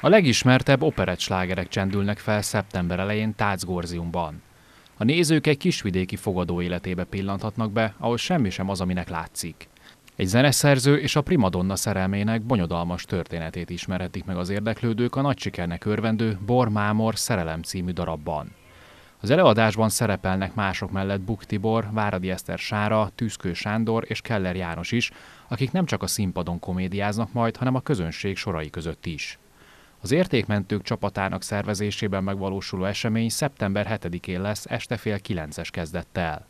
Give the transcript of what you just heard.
A legismertebb operett slágerek csendülnek fel szeptember elején Tácz Gorziumban. A nézők egy kisvidéki fogadó életébe pillanthatnak be, ahol semmi sem az, aminek látszik. Egy zeneszerző és a primadonna szerelmének bonyodalmas történetét ismerhetik meg az érdeklődők a nagy sikernek örvendő Mámor szerelem című darabban. Az előadásban szerepelnek mások mellett Buk Tibor, Váradi Eszter Sára, Tűzkő Sándor és Keller János is, akik nem csak a színpadon komédiáznak majd, hanem a közönség sorai között is. Az értékmentők csapatának szervezésében megvalósuló esemény szeptember 7-én lesz este fél 9-es kezdettel.